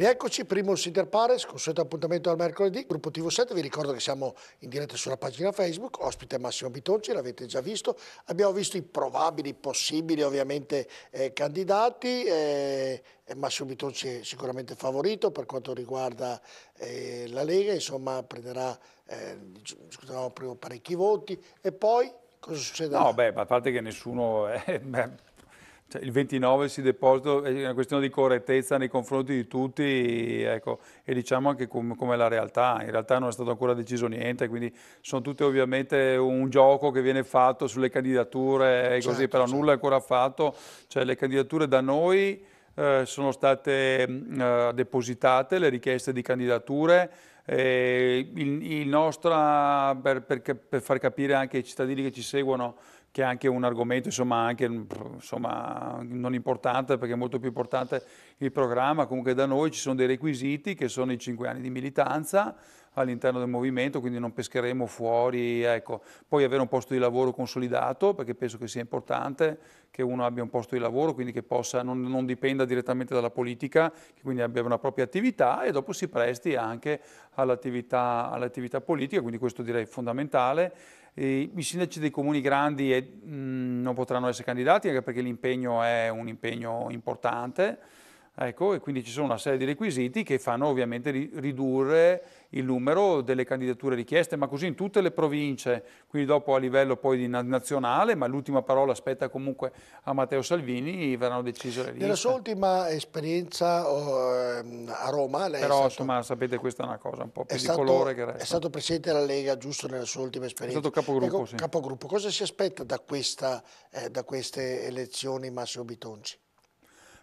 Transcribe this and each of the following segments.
Rieccoci, primo Sider Pares, consueto appuntamento al mercoledì. Gruppo TV7, vi ricordo che siamo in diretta sulla pagina Facebook, ospite Massimo Bitonci, l'avete già visto. Abbiamo visto i probabili, possibili ovviamente eh, candidati. Eh, Massimo Bitonci è sicuramente favorito per quanto riguarda eh, la Lega, insomma prenderà, eh, prima parecchi voti e poi Cosa succede? No, beh, a parte che nessuno eh, cioè, il 29 si deposita, è una questione di correttezza nei confronti di tutti ecco, e diciamo anche com come la realtà. In realtà non è stato ancora deciso niente, quindi sono tutte ovviamente un gioco che viene fatto sulle candidature e eh, così, certo, però certo. nulla è ancora fatto. Cioè, le candidature da noi eh, sono state mm, eh, depositate, le richieste di candidature, eh, il, il nostra, per, per, per far capire anche ai cittadini che ci seguono, che è anche un argomento insomma, anche, insomma, non importante perché è molto più importante il programma, comunque da noi ci sono dei requisiti che sono i cinque anni di militanza all'interno del movimento, quindi non pescheremo fuori, ecco. poi avere un posto di lavoro consolidato perché penso che sia importante che uno abbia un posto di lavoro, quindi che possa, non, non dipenda direttamente dalla politica, che quindi abbia una propria attività e dopo si presti anche all'attività all politica, quindi questo direi fondamentale i sindaci dei comuni grandi mm, non potranno essere candidati anche perché l'impegno è un impegno importante. Ecco, e quindi ci sono una serie di requisiti che fanno ovviamente ridurre il numero delle candidature richieste, ma così in tutte le province, quindi dopo a livello poi di nazionale, ma l'ultima parola aspetta comunque a Matteo Salvini, verranno decise le liste. Nella sua ultima esperienza ehm, a Roma, lei Però stato, insomma sapete questa è una cosa un po' più di stato, colore che resta. È stato Presidente della Lega giusto nella sua ultima esperienza. È stato capogruppo, ecco, sì. Capogruppo, cosa si aspetta da, questa, eh, da queste elezioni Massimo Bitonci?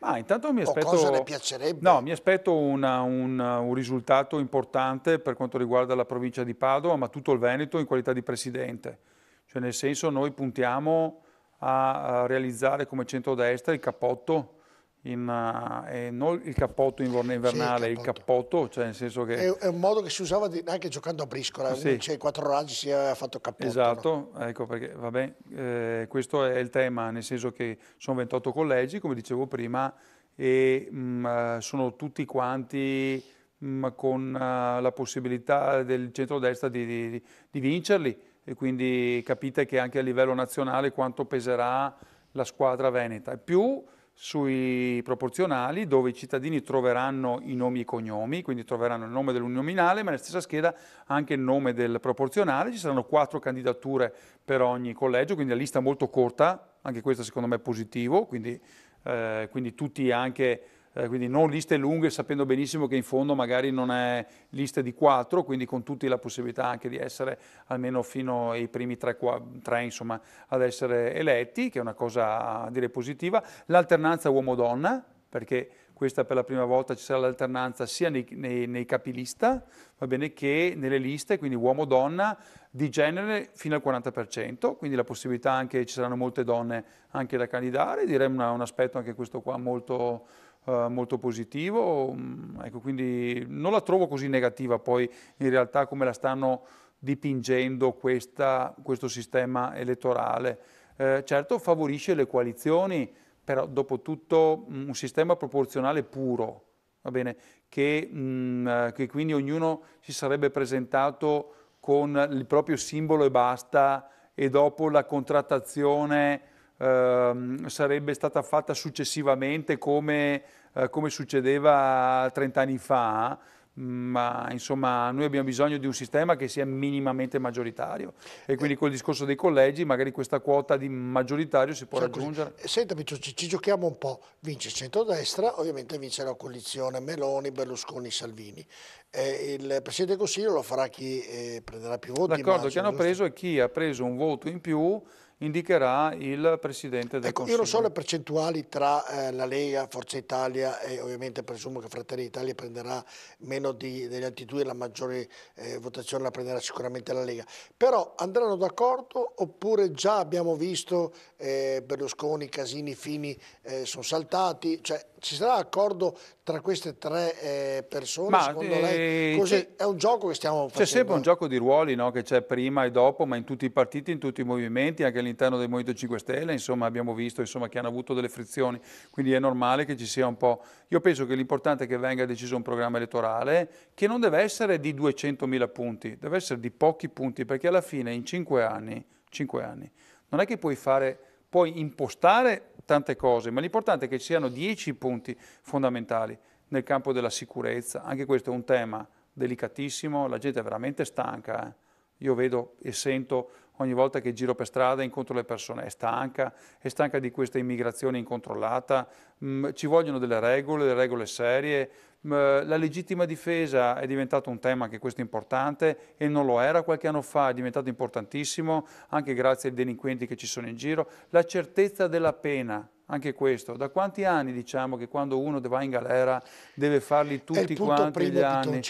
Ma intanto mi aspetto, o cosa le piacerebbe? No, mi aspetto una, un, un, risultato importante per quanto riguarda la provincia di Padova, ma tutto il Veneto in qualità di presidente. Cioè nel senso noi puntiamo a, a realizzare come centrodestra il cappotto in, eh, non il cappotto invernale, sì, il, cappotto. il cappotto, cioè nel senso che... È, è un modo che si usava di, anche giocando a briscola, sì. c'è i quattro raggi si è fatto cappotto. Esatto, no? ecco perché, vabbè, eh, questo è il tema, nel senso che sono 28 collegi, come dicevo prima, e mh, mm, eh, sono tutti quanti mh, mm, con uh, la possibilità del centrodestra di, di, di vincerli e quindi capite che anche a livello nazionale quanto peserà la squadra veneta. Più sui proporzionali dove i cittadini troveranno i nomi e i cognomi, quindi troveranno il nome dell'uninominale, ma nella stessa scheda anche il nome del proporzionale. Ci saranno quattro candidature per ogni collegio, quindi la lista molto corta, anche questo secondo me è positivo, quindi, eh, quindi tutti anche eh, quindi non liste lunghe sapendo benissimo che in fondo magari non è lista di quattro, quindi con tutti la possibilità anche di essere almeno fino ai primi tre, tre insomma, ad essere eletti, che è una cosa a dire positiva. L'alternanza uomo-donna, perché questa per la prima volta ci sarà l'alternanza sia nei, nei, nei capilista bene, che nelle liste, quindi uomo-donna di genere fino al 40%, quindi la possibilità anche, ci saranno molte donne anche da candidare, direi una, un aspetto anche questo qua molto eh, molto positivo, mm, ecco, quindi non la trovo così negativa poi in realtà come la stanno dipingendo questa, questo sistema elettorale. Eh, certo favorisce le coalizioni, però dopo tutto mm, un sistema proporzionale puro, bene, che, mh, mm, eh, che quindi ognuno si sarebbe presentato con il proprio simbolo e basta e dopo la contrattazione Ehm, sarebbe stata fatta successivamente come, eh, come succedeva 30 anni fa, mm, ma insomma noi abbiamo bisogno di un sistema che sia minimamente maggioritario e quindi col discorso dei collegi magari questa quota di maggioritario si può cioè, sì, raggiungere. Così. Sentami, ci, giochiamo un po', vince il centrodestra, ovviamente vince la coalizione Meloni, Berlusconi, Salvini. Eh, il Presidente del Consiglio lo farà chi eh, prenderà più voti. D'accordo, che hanno giusto? preso è chi ha preso un voto in più indicherà il Presidente del ecco, Consiglio. Io non so le percentuali tra eh, la Lega, Forza Italia e ovviamente presumo che Fratelli d'Italia prenderà meno di, degli altitudini, la maggiore eh, votazione la prenderà sicuramente la Lega, però andranno d'accordo oppure già abbiamo visto eh, Berlusconi, Casini, Fini eh, sono saltati, cioè ci sarà accordo tra queste tre eh, persone ma, secondo lei? Eh, Così, è un gioco che stiamo facendo? C'è sempre un gioco di ruoli no? che c'è prima e dopo ma in tutti i partiti, in tutti i movimenti, anche all'interno all'interno del Movimento 5 Stelle, insomma abbiamo visto insomma, che hanno avuto delle frizioni, quindi è normale che ci sia un po'... Io penso che l'importante è che venga deciso un programma elettorale che non deve essere di 200.000 punti, deve essere di pochi punti, perché alla fine in 5 anni, 5 anni non è che puoi fare puoi impostare tante cose, ma l'importante è che ci siano dieci punti fondamentali nel campo della sicurezza. Anche questo è un tema delicatissimo, la gente è veramente stanca. Eh. Io vedo e sento ogni volta che giro per strada incontro le persone, è stanca, è stanca di questa immigrazione incontrollata, mm, ci vogliono delle regole, delle regole serie, mm, la legittima difesa è diventato un tema anche questo importante e non lo era qualche anno fa, è diventato importantissimo anche grazie ai delinquenti che ci sono in giro, la certezza della pena, anche questo. Da quanti anni diciamo che quando uno va in galera deve farli tutti quanti gli anni?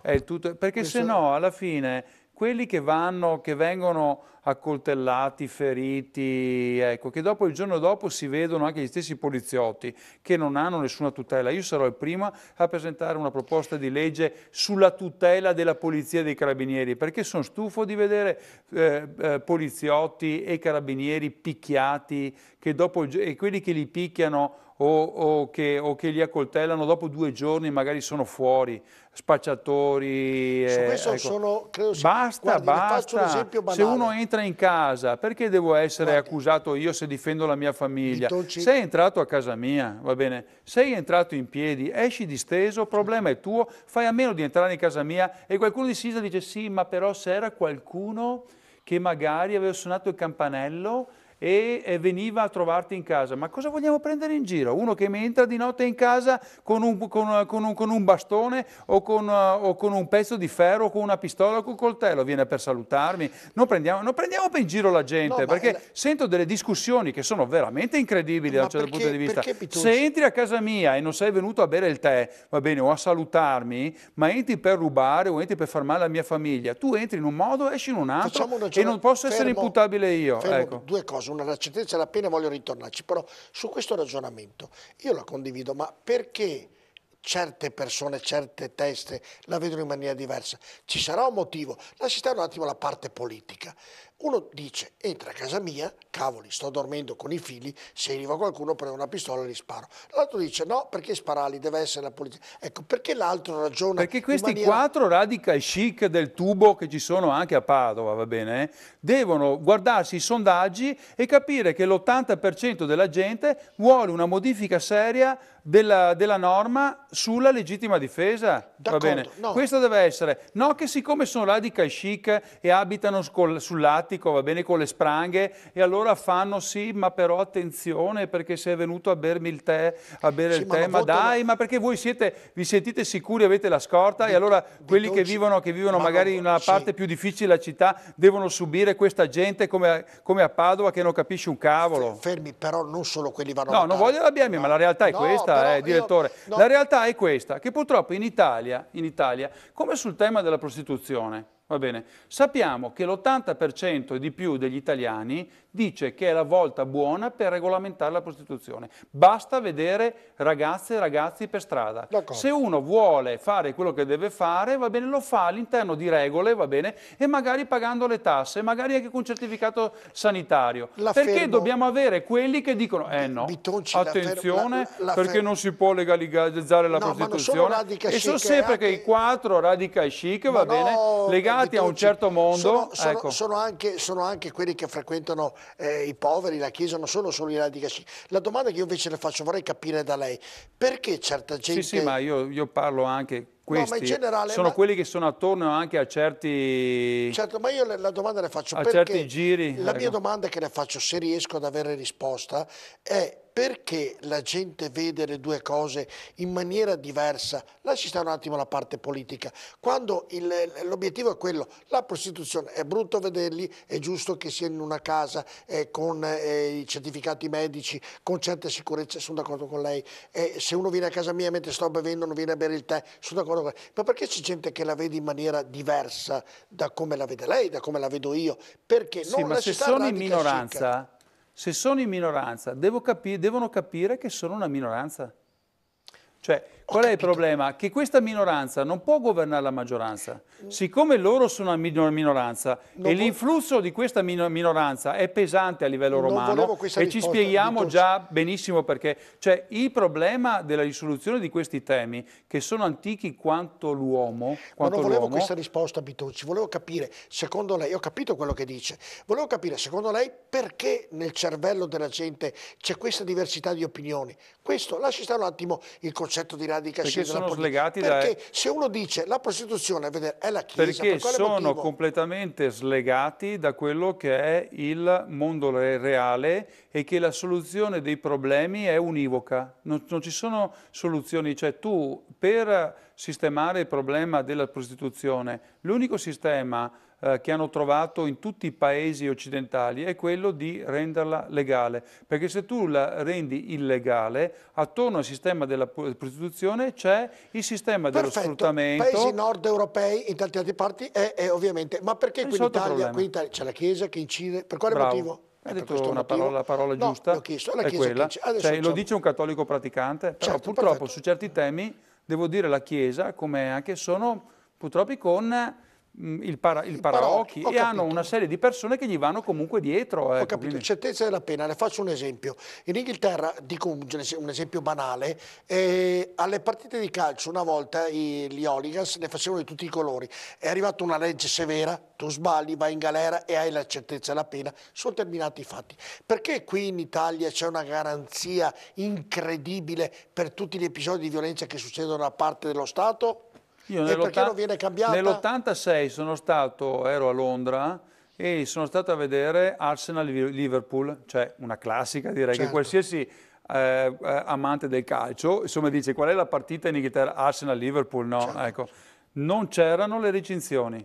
È il tutto, perché se no alla fine quelli che, vanno, che vengono accoltellati, feriti, ecco, che dopo il giorno dopo si vedono anche gli stessi poliziotti che non hanno nessuna tutela. Io sarò il primo a presentare una proposta di legge sulla tutela della polizia e dei carabinieri, perché sono stufo di vedere eh, eh, poliziotti e carabinieri picchiati, che dopo, e quelli che li picchiano o, o, che, o, che, li accoltellano dopo due giorni magari sono fuori, spacciatori. Su eh, questo ecco. sono, credo sia, basta, guardi, basta. Un se uno entra in casa, perché devo essere guardi. accusato io se difendo la mia famiglia? Tolci... Sei entrato a casa mia, va bene? Sei entrato in piedi, esci disteso, il problema è tuo, fai a meno di entrare in casa mia e qualcuno di Sisa dice sì, ma però se era qualcuno che magari aveva suonato il campanello e veniva a trovarti in casa. Ma cosa vogliamo prendere in giro? Uno che mi entra di notte in casa con un, con, con un, con un bastone o, o con, un pezzo di ferro o con una pistola o con un coltello viene per salutarmi. Non prendiamo, non prendiamo per in giro la gente no, perché la... sento delle discussioni che sono veramente incredibili ma da un certo perché, punto di vista. Se entri a casa mia e non sei venuto a bere il tè, va bene, o a salutarmi, ma entri per rubare o entri per far male alla mia famiglia, tu entri in un modo, esci in un altro e non posso fermo, essere imputabile io. ecco. Due cose caso una certezza della pena e voglio ritornarci, però su questo ragionamento io la condivido, ma perché certe persone, certe teste la vedono in maniera diversa? Ci sarà un motivo? Lasci stare un attimo la parte politica. Uno dice, entra a casa mia, cavoli, sto dormendo con i figli, se arriva qualcuno prendo una pistola e li sparo. L'altro dice, no, perché sparali, deve essere la polizia. Ecco, perché l'altro ragiona Perché questi maniera... quattro radical chic del tubo che ci sono anche a Padova, va bene, eh? devono guardarsi i sondaggi e capire che l'80% della gente vuole una modifica seria della, della norma sulla legittima difesa, va bene? No. Questo deve essere, no che siccome sono radical chic e abitano sull'atto, acquatico, va bene con le spranghe e allora fanno sì, ma però attenzione perché sei venuto a bermi il tè, a bere sì, il ma tè, ma dai, ma perché voi siete, vi sentite sicuri, avete la scorta di, e allora quelli che vivono, che vivono ma magari in una sì. parte più difficile della città devono subire questa gente come, come, a Padova che non capisce un cavolo. Fermi, però non solo quelli vanno no, a No, non voglio arrabbiarmi, no. ma la realtà è no, questa, eh, io... direttore. No. La realtà è questa, che purtroppo in Italia, in Italia, come sul tema della prostituzione, Va bene. Sappiamo che l'80% e di più degli italiani dice che è la volta buona per regolamentare la prostituzione. Basta vedere ragazze e ragazzi per strada. Se uno vuole fare quello che deve fare, va bene, lo fa all'interno di regole, va bene, e magari pagando le tasse, magari anche con certificato sanitario. La perché fermo. dobbiamo avere quelli che dicono, eh no, Bitonci, attenzione, la fermo, la, perché non si può legalizzare la no, prostituzione. e sono sempre eh, che anche... i quattro radica chic, va no, bene, legati legati a un certo mondo. Sono, sono, ecco. sono, anche, sono anche, quelli che frequentano eh, i poveri, la chiesa, non sono solo i radicasci. La domanda che io invece le faccio, vorrei capire da lei, perché certa gente... Sì, sì, ma io, io parlo anche questi no, generale, sono ma... quelli che sono attorno anche a certi certo ma io le, la domanda le faccio a certi giri la ecco. mia domanda che le faccio se riesco ad avere risposta è perché la gente vede le due cose in maniera diversa lasci stare un attimo la parte politica quando l'obiettivo è quello la prostituzione è brutto vederli è giusto che siano in una casa eh, con eh, i certificati medici con certe sicurezze sono d'accordo con lei eh, se uno viene a casa mia mentre sto bevendo non viene a bere il tè sono d'accordo loro, ma perché c'è gente che la vede in maniera diversa da come la vede lei, da come la vedo io? Perché sì, non ma la se sono in minoranza, se sono in minoranza, capi devono capire che sono una minoranza. Cioè, Qual capito. è il problema? Che questa minoranza non può governare la maggioranza. Mm. Siccome loro sono una minoranza non e l'influsso di questa minoranza è pesante a livello romano e ci spieghiamo già benissimo perché. Cioè, il problema della risoluzione di questi temi, che sono antichi quanto l'uomo... Quanto Ma non volevo questa risposta, Bitucci. Volevo capire, secondo lei, ho capito quello che dice, volevo capire, secondo lei, perché nel cervello della gente c'è questa diversità di opinioni. Questo, lasci stare un attimo il concetto di radio radica perché sono politica. slegati perché da... se uno dice la prostituzione è la chiesa perché per sono motivo? completamente slegati da quello che è il mondo reale e che la soluzione dei problemi è univoca non, non ci sono soluzioni cioè tu per sistemare il problema della prostituzione l'unico sistema eh, che hanno trovato in tutti i paesi occidentali è quello di renderla legale, perché se tu la rendi illegale, attorno al sistema della prostituzione c'è il sistema dello Perfetto. sfruttamento. Paesi nord europei in tante altre parti è, è ovviamente, ma perché qui in, Italia, qui in Italia c'è la Chiesa che incide, per quale Bravo. motivo? Hai eh, detto una motivo? parola, parola no, giusta, è quella. Cioè, lo dice un cattolico praticante, però certo, purtroppo perfetto. su certi temi, devo dire, la Chiesa, come anche sono purtroppo con Mm, il, para, il, il paraocchi, e hanno una serie di persone che gli vanno comunque dietro. Ho ecco, capito, quindi... certezza della pena, le faccio un esempio. In Inghilterra, dico un, un esempio banale, eh, alle partite di calcio una volta i, gli Oligas ne facevano di tutti i colori, è arrivata una legge severa, tu sbagli, vai in galera e hai la certezza della pena, sono terminati i fatti. Perché qui in Italia c'è una garanzia incredibile per tutti gli episodi di violenza che succedono da parte dello Stato? Io e perché non viene cambiata? Nell'86 sono stato, ero a Londra e sono stato a vedere Arsenal-Liverpool, cioè una classica direi certo. che qualsiasi eh, eh, amante del calcio, insomma dice qual è la partita in Inghilterra? Arsenal-Liverpool, no, certo. ecco. Non c'erano le recinzioni.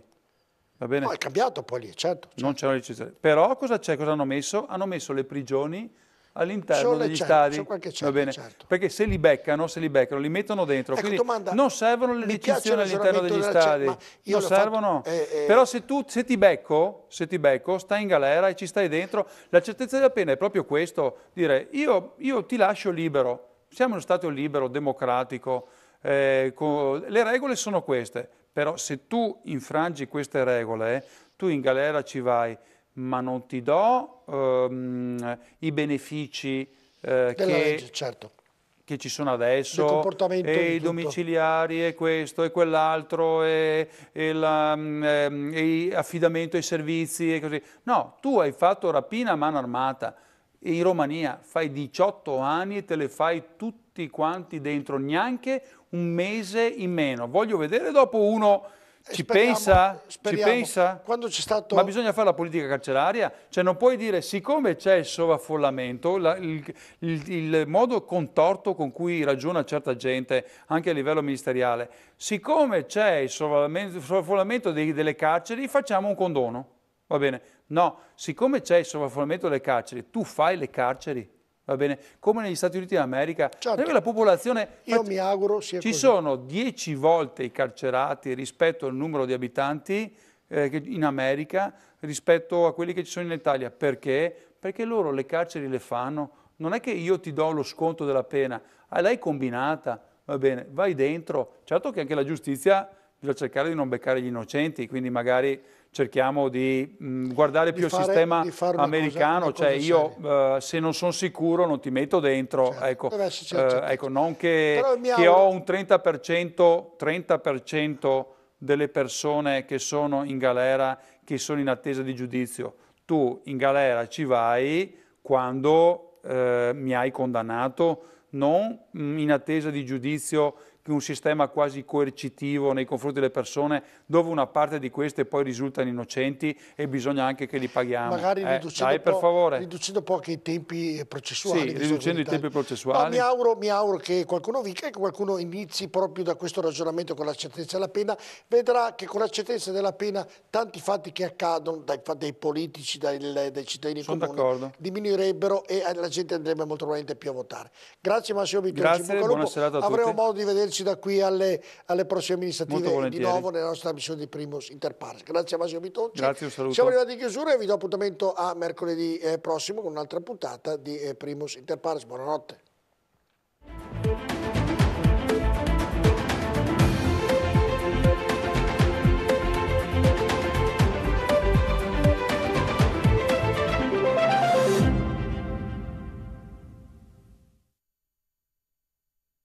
Va bene? No, è cambiato poi lì, certo. certo. Non c'erano le recinzioni. Però cosa c'è? Cosa hanno messo? Hanno messo le prigioni all'interno degli certo, stadi. certo, Va bene? Certo. Perché se li beccano, se li beccano, li mettono dentro. Ecco, domanda, non servono le decisioni all'interno degli stadi. Cioè, non servono. Fatto, eh, eh. Però se, tu, se, ti becco, se ti becco, stai in galera e ci stai dentro, la certezza della pena è proprio questo, dire io, io ti lascio libero. Siamo uno Stato libero, democratico, eh, con, le regole sono queste, però se tu infrangi queste regole, tu in galera ci vai, ma non ti do ehm, i benefici eh, che, legge, certo. che, ci sono adesso, e i domiciliari, e questo, e quell'altro, e, e, la, ehm, e affidamento ai servizi, e così. No, tu hai fatto rapina a mano armata. In Romania fai 18 anni e te le fai tutti quanti dentro, neanche un mese in meno. Voglio vedere dopo uno ci pensa? Speriamo. Ci pensa? Stato... Ma bisogna fare la politica carceraria? Cioè non puoi dire, siccome c'è il sovraffollamento, la, il, il, il, modo contorto con cui ragiona certa gente, anche a livello ministeriale, siccome c'è il sovraffollamento dei, delle carceri, facciamo un condono. Va bene? No, siccome c'è il sovraffollamento delle carceri, tu fai le carceri va bene? Come negli Stati Uniti d'America, certo. la popolazione... Io ma, mi auguro sia Ci così. sono dieci volte i carcerati rispetto al numero di abitanti eh, in America rispetto a quelli che ci sono in Italia. Perché? Perché loro le carceri le fanno. Non è che io ti do lo sconto della pena, ah, l'hai combinata, va bene, vai dentro. Certo che anche la giustizia bisogna cercare di non beccare gli innocenti, quindi magari cerchiamo di mh, mm, guardare di più fare, il sistema americano, cioè, cosa, cioè io uh, se non sono sicuro non ti metto dentro, certo. Ecco, Vabbè, eh certo, uh, ecco, certo. non che, che ho un 30%, 30% delle persone che sono in galera, che sono in attesa di giudizio. Tu in galera ci vai quando eh, mi hai condannato, non mm, in attesa di giudizio un sistema quasi coercitivo nei confronti delle persone dove una parte di queste poi risultano innocenti e bisogna anche che li paghiamo. Magari eh, riducendo, dai, per favore. riducendo poco i tempi processuali. Sì, riducendo i tempi processuali. No, mi, auguro, mi, auguro, che qualcuno vinca e che qualcuno inizi proprio da questo ragionamento con la certezza della pena. Vedrà che con la certezza della pena tanti fatti che accadono dai, dai politici, dai, dai cittadini Sono comuni diminuirebbero e la gente andrebbe molto probabilmente più a votare. Grazie Massimo Vittorio. Grazie, buona serata a tutti. Avremo modo di vederci risentirci da qui alle, alle prossime amministrative di nuovo nella nostra missione di Primus Interpares. Grazie a Massimo Bitonci. Grazie, un saluto. Siamo arrivati in chiusura e vi do appuntamento a mercoledì eh, prossimo con un'altra puntata di eh, Primus Interpares. Buonanotte.